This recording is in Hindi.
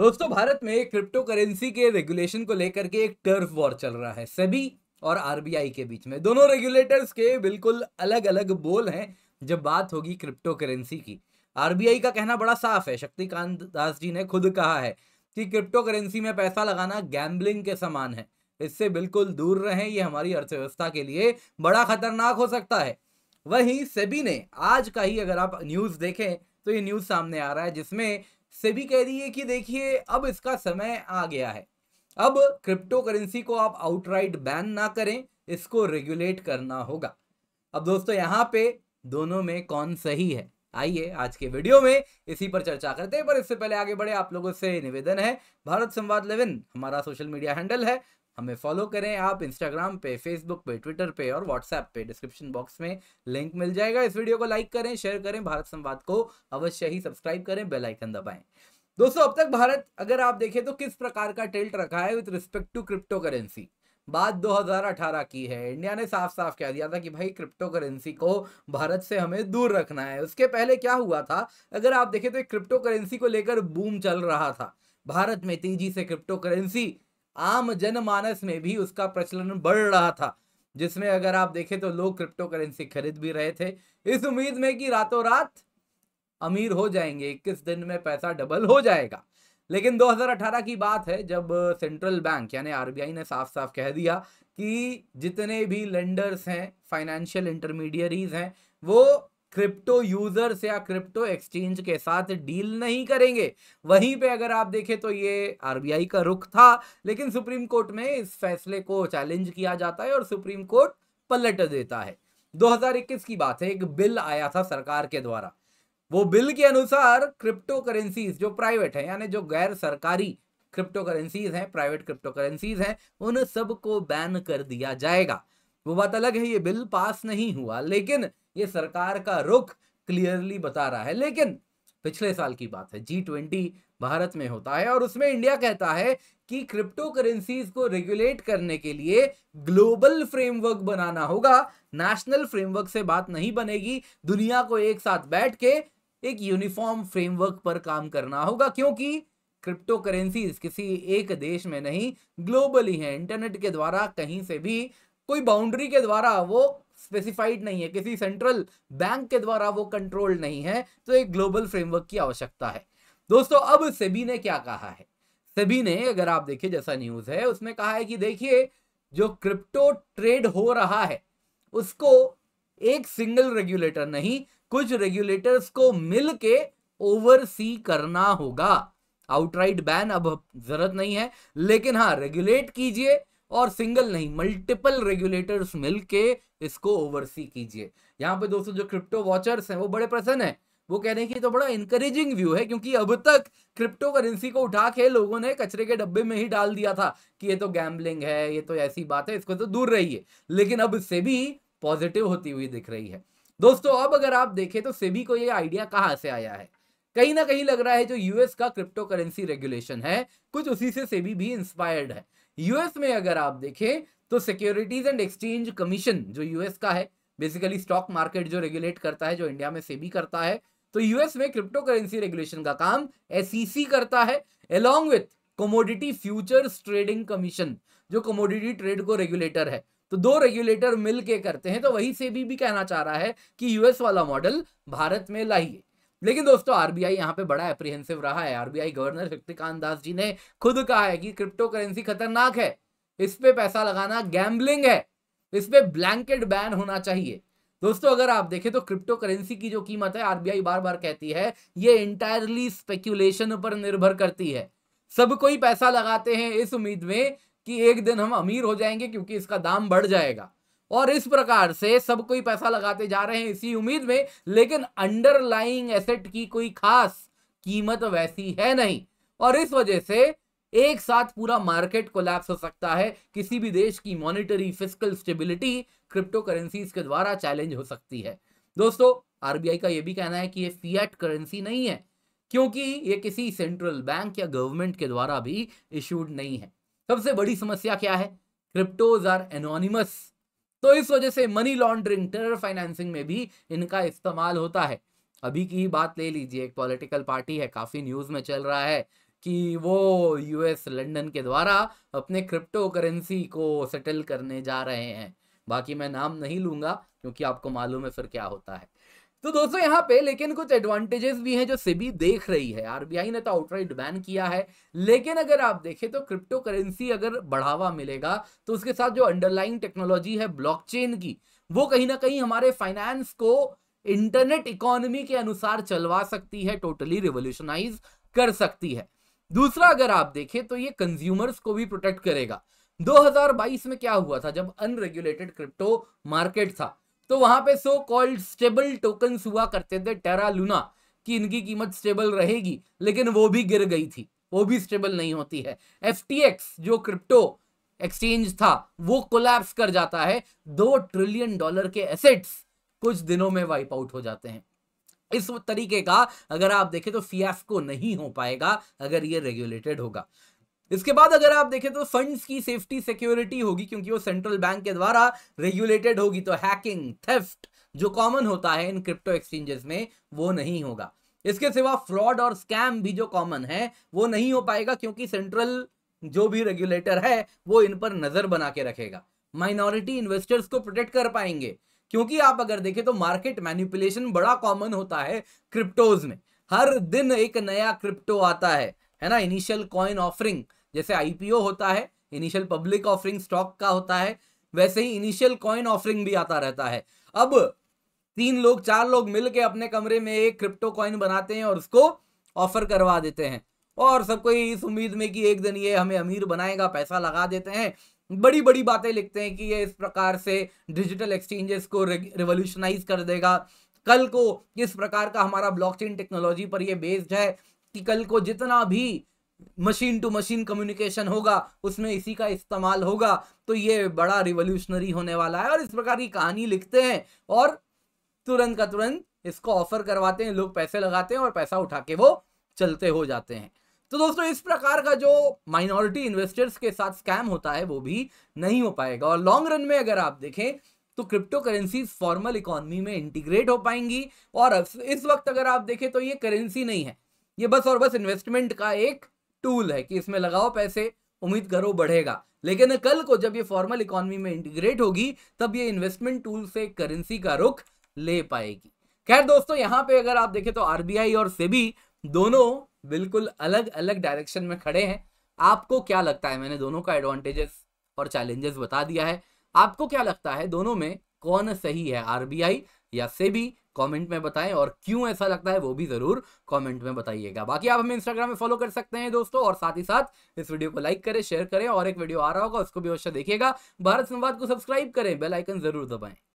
दोस्तों भारत में क्रिप्टो करेंसी के रेगुलेशन को लेकर के एक टर्फ वॉर चल रहा है सभी और आरबीआई के बीच में दोनों रेगुलेटर्स के बिल्कुल अलग अलग बोल हैं जब बात होगी क्रिप्टो करेंसी की आरबीआई का कहना बड़ा साफ है शक्तिकांत दास जी ने खुद कहा है कि क्रिप्टो करेंसी में पैसा लगाना गैम्बलिंग के समान है इससे बिल्कुल दूर रहें ये हमारी अर्थव्यवस्था के लिए बड़ा खतरनाक हो सकता है वहीं सेबी ने आज का ही अगर आप न्यूज़ देखें तो ये न्यूज़ सामने आ रहा है जिसमें भी कह रही है कि देखिए अब इसका समय आ गया है अब क्रिप्टो करेंसी को आप आउटराइट बैन ना करें इसको रेगुलेट करना होगा अब दोस्तों यहाँ पे दोनों में कौन सही है आइए आज के वीडियो में इसी पर चर्चा करते हैं पर इससे पहले आगे बढ़े आप लोगों से निवेदन है भारत संवाद लेवन हमारा सोशल मीडिया हैंडल है हमें फॉलो करें आप इंस्टाग्राम पे फेसबुक पे ट्विटर पे और व्हाट्सएप पे डिस्क्रिप्शन बॉक्स में लिंक मिल जाएगा इस वीडियो को लाइक करें शेयर करें भारत संवाद को अवश्य ही सब्सक्राइब करें बेल आइकन दबाएं दोस्तों अब तक भारत अगर आप देखें तो किस प्रकार का टिल्ट रखा है with respect to cryptocurrency बात 2018 की है इंडिया ने साफ साफ कह दिया था कि भाई क्रिप्टो करेंसी को भारत से हमें दूर रखना है उसके पहले क्या हुआ था अगर आप देखें तो क्रिप्टो करेंसी को लेकर बूम चल रहा था भारत में तेजी से क्रिप्टो करेंसी आम जनमानस में भी उसका प्रचलन बढ़ रहा था जिसमें अगर आप देखें तो लोग क्रिप्टो करेंसी खरीद भी रहे थे इस उम्मीद में कि रातों रात अमीर हो जाएंगे इक्कीस दिन में पैसा डबल हो जाएगा लेकिन 2018 की बात है जब सेंट्रल बैंक यानी आरबीआई ने साफ साफ कह दिया कि जितने भी लेंडर्स हैं फाइनेंशियल इंटरमीडियरीज हैं वो क्रिप्टो यूजर्स या क्रिप्टो एक्सचेंज के साथ डील नहीं करेंगे वहीं पे अगर आप देखें तो ये आरबीआई का रुख था लेकिन सुप्रीम कोर्ट में इस फैसले को चैलेंज किया जाता है और सुप्रीम कोर्ट पलट देता है 2021 की बात है एक बिल आया था सरकार के द्वारा वो बिल के अनुसार क्रिप्टो करेंसीज जो प्राइवेट है यानी जो गैर सरकारी क्रिप्टो करेंसीज हैं प्राइवेट क्रिप्टो करेंसीज हैं उन सबको बैन कर दिया जाएगा वो बात अलग है ये बिल पास नहीं हुआ लेकिन ये सरकार का रुख क्लियरली बता रहा है लेकिन पिछले साल की बात है जी ट्वेंटी भारत में होता है और उसमें इंडिया कहता है कि क्रिप्टो करेंसीज को रेगुलेट करने के लिए ग्लोबल फ्रेमवर्क बनाना होगा नेशनल फ्रेमवर्क से बात नहीं बनेगी दुनिया को एक साथ बैठ के एक यूनिफॉर्म फ्रेमवर्क पर काम करना होगा क्योंकि क्रिप्टो करेंसीज किसी एक देश में नहीं ग्लोबली है इंटरनेट के द्वारा कहीं से भी कोई बाउंड्री के द्वारा वो स्पेसिफाइड नहीं है किसी सेंट्रल बैंक के द्वारा वो कंट्रोल नहीं है तो एक ग्लोबल फ्रेमवर्क की आवश्यकता है दोस्तों अब सेबी ने क्या कहा है सेबी ने अगर आप देखिए जैसा न्यूज है उसमें कहा है कि देखिए जो क्रिप्टो ट्रेड हो रहा है उसको एक सिंगल रेगुलेटर नहीं कुछ रेगुलेटर्स को मिलके ओवरसी करना होगा आउटराइट बैन अब जरूरत नहीं है लेकिन हाँ रेगुलेट कीजिए और सिंगल नहीं मल्टीपल रेगुलेटर्स मिलके इसको ओवरसी कीजिए यहाँ पे दोस्तों जो क्रिप्टो वॉचर्स हैं वो बड़े प्रसन्न हैं वो कह रहे हैं कि तो बड़ा इंकरेजिंग व्यू है क्योंकि अब तक क्रिप्टो करेंसी को उठा के लोगों ने कचरे के डब्बे में ही डाल दिया था कि ये तो गैम्बलिंग है ये तो ऐसी बात है इसको तो दूर रहिए लेकिन अब भी पॉजिटिव होती हुई दिख रही है दोस्तों अब अगर आप देखें तो सेबी को ये आइडिया कहाँ से आया है कहीं ना कहीं लग रहा है जो यूएस का क्रिप्टो करेंसी रेगुलेशन है कुछ उसी से सेबी भी इंस्पायर्ड है यूएस में अगर आप देखें तो सिक्योरिटीज एंड एक्सचेंज कमीशन जो यूएस का है बेसिकली स्टॉक मार्केट जो रेगुलेट करता है जो इंडिया में सेबी करता है तो यूएस में क्रिप्टो करेंसी रेगुलेशन का काम एस e करता है along with commodity futures trading commission जो कमोडिटी ट्रेड को रेगुलेटर है तो दो रेगुलेटर मिलके करते हैं तो वही सेबी भी कहना चाह रहा है कि यूएस वाला मॉडल भारत में लाइए लेकिन दोस्तों आरबीआई यहाँ पे बड़ा एप्रीहेंसिव रहा है आरबीआई गवर्नर शक्तिकांत दास जी ने खुद कहा है कि क्रिप्टो करेंसी खतरनाक है इस पे पैसा लगाना गैम्बलिंग है इस पे ब्लैंकेट बैन होना चाहिए दोस्तों अगर आप देखें तो क्रिप्टो करेंसी की जो कीमत है आरबीआई बार बार कहती है ये इंटायरली स्पेक्यूलेशन पर निर्भर करती है सब कोई पैसा लगाते हैं इस उम्मीद में कि एक दिन हम अमीर हो जाएंगे क्योंकि इसका दाम बढ़ जाएगा और इस प्रकार से सब कोई पैसा लगाते जा रहे हैं इसी उम्मीद में लेकिन अंडरलाइंग एसेट की कोई खास कीमत वैसी है नहीं और इस वजह से एक साथ पूरा मार्केट कोलैप्स हो सकता है किसी भी देश की monetary physical stability cryptocurrencies के द्वारा चैलेंज हो सकती है दोस्तों आरबीआई का यह भी कहना है कि ये फीएट करेंसी नहीं है क्योंकि ये किसी सेंट्रल बैंक या गवर्नमेंट के द्वारा भी इशूड नहीं है सबसे बड़ी समस्या क्या है क्रिप्टोज आर एनोनिमस तो इस वजह से मनी लॉन्ड्रिंग टेरर फाइनेंसिंग में भी इनका इस्तेमाल होता है अभी की बात ले लीजिए एक पॉलिटिकल पार्टी है काफ़ी न्यूज़ में चल रहा है कि वो यूएस लंदन के द्वारा अपने क्रिप्टो करेंसी को सेटल करने जा रहे हैं बाकी मैं नाम नहीं लूंगा क्योंकि आपको मालूम है फिर क्या होता है तो दोस्तों यहाँ पे लेकिन कुछ एडवांटेजेस भी हैं जो सेबी देख रही है आरबीआई ने तो आउटराइट बैन किया है लेकिन अगर आप देखें तो क्रिप्टो करेंसी अगर बढ़ावा मिलेगा तो उसके साथ जो अंडरलाइन टेक्नोलॉजी है ब्लॉकचेन की वो कहीं ना कहीं हमारे फाइनेंस को इंटरनेट इकोनॉमी के अनुसार चलवा सकती है टोटली रिवोल्यूशनाइज कर सकती है दूसरा अगर आप देखें तो ये कंज्यूमर्स को भी प्रोटेक्ट करेगा 2022 में क्या हुआ था जब अनरेगुलेटेड क्रिप्टो मार्केट था तो वहां पे सो कॉल्ड स्टेबल टोकन हुआ करते थे टेरा लूना की इनकी कीमत स्टेबल रहेगी लेकिन वो भी गिर गई थी वो भी स्टेबल नहीं होती है एफ जो क्रिप्टो एक्सचेंज था वो कोलैप्स कर जाता है दो ट्रिलियन डॉलर के एसेट्स कुछ दिनों में वाइप आउट हो जाते हैं इस तरीके का अगर आप देखें तो फियास्को नहीं हो पाएगा अगर ये रेगुलेटेड होगा इसके बाद अगर आप देखें तो फंड्स की सेफ्टी सिक्योरिटी होगी क्योंकि वो सेंट्रल बैंक के द्वारा रेगुलेटेड होगी तो हैकिंग थेफ्ट जो कॉमन होता है इन क्रिप्टो एक्सचेंजेस में वो नहीं होगा इसके सिवा फ्रॉड और स्कैम भी जो कॉमन है वो नहीं हो पाएगा क्योंकि सेंट्रल जो भी रेगुलेटर है वो इन पर नजर बना के रखेगा माइनॉरिटी इन्वेस्टर्स को प्रोटेक्ट कर पाएंगे क्योंकि आप अगर देखें तो मार्केट मैन्युपुलेशन बड़ा कॉमन होता है क्रिप्टोज में हर दिन एक नया क्रिप्टो आता है है ना इनिशियल कॉइन ऑफरिंग जैसे आईपीओ होता है इनिशियल पब्लिक ऑफरिंग स्टॉक का होता है वैसे ही इनिशियल कॉइन ऑफरिंग भी आता रहता है अब तीन लोग चार लोग मिल के अपने कमरे में एक क्रिप्टो कॉइन बनाते हैं और उसको ऑफर करवा देते हैं और सब कोई इस उम्मीद में कि एक दिन ये हमें अमीर बनाएगा पैसा लगा देते हैं बड़ी बड़ी बातें लिखते हैं कि ये इस प्रकार से डिजिटल एक्सचेंजेस को रिवोल्यूशनाइज कर देगा कल को किस प्रकार का हमारा ब्लॉकचेन टेक्नोलॉजी पर ये बेस्ड है कि कल को जितना भी मशीन टू मशीन कम्युनिकेशन होगा उसमें इसी का इस्तेमाल होगा तो ये बड़ा रिवोल्यूशनरी होने वाला है और इस प्रकार की कहानी लिखते हैं और तुरंत का तुरंत इसको ऑफर करवाते हैं लोग पैसे लगाते हैं और पैसा उठा के वो चलते हो जाते हैं तो दोस्तों इस प्रकार का जो माइनॉरिटी इन्वेस्टर्स के साथ स्कैम होता है वो भी नहीं हो पाएगा और लॉन्ग रन में अगर आप देखें तो क्रिप्टो करेंसी फॉर्मल इकोनॉमी में इंटीग्रेट हो पाएंगी और इस वक्त अगर आप देखें तो ये करेंसी नहीं है ये बस और बस इन्वेस्टमेंट का एक टूल है कि इसमें लगाओ पैसे उम्मीद करो बढ़ेगा लेकिन कल को जब ये फॉर्मल इकोनॉमी में इंटीग्रेट होगी तब ये इन्वेस्टमेंट टूल से करेंसी का रुख ले पाएगी खैर दोस्तों यहाँ पे अगर आप देखें तो आरबीआई और सेबी दोनों बिल्कुल अलग अलग डायरेक्शन में खड़े हैं आपको क्या लगता है मैंने दोनों का एडवांटेजेस और चैलेंजेस बता दिया है आपको क्या लगता है दोनों में कौन सही है आरबीआई या सेबी कमेंट में बताएं और क्यों ऐसा लगता है वो भी ज़रूर कमेंट में बताइएगा बाकी आप हमें इंस्टाग्राम में फॉलो कर सकते हैं दोस्तों और साथ ही साथ इस वीडियो को लाइक करें शेयर करें और एक वीडियो आ रहा होगा उसको भी अवश्य देखिएगा भारत संवाद को सब्सक्राइब करें बेलाइकन ज़रूर दबाएं